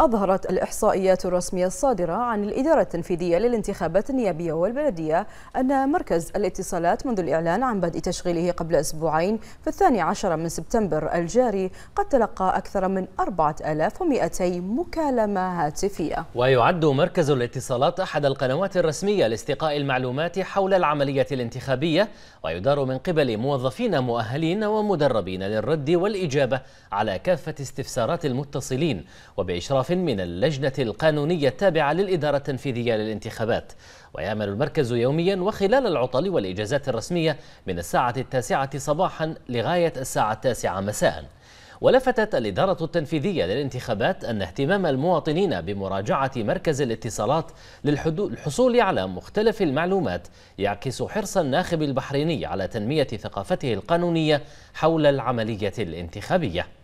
أظهرت الإحصائيات الرسمية الصادرة عن الإدارة التنفيذية للانتخابات النيابية والبلدية أن مركز الاتصالات منذ الإعلان عن بدء تشغيله قبل أسبوعين في الثاني عشر من سبتمبر الجاري قد تلقى أكثر من 4200 مكالمة هاتفية ويعد مركز الاتصالات أحد القنوات الرسمية لاستقاء المعلومات حول العملية الانتخابية ويدار من قبل موظفين مؤهلين ومدربين للرد والإجابة على كافة استفسارات المتصلين وبإشراف طرف من اللجنة القانونية التابعة للإدارة التنفيذية للانتخابات ويعمل المركز يوميا وخلال العطل والإجازات الرسمية من الساعة التاسعة صباحا لغاية الساعة التاسعة مساءً ولفتت الإدارة التنفيذية للانتخابات أن اهتمام المواطنين بمراجعة مركز الاتصالات للحصول على مختلف المعلومات يعكس حرص الناخب البحريني على تنمية ثقافته القانونية حول العملية الانتخابية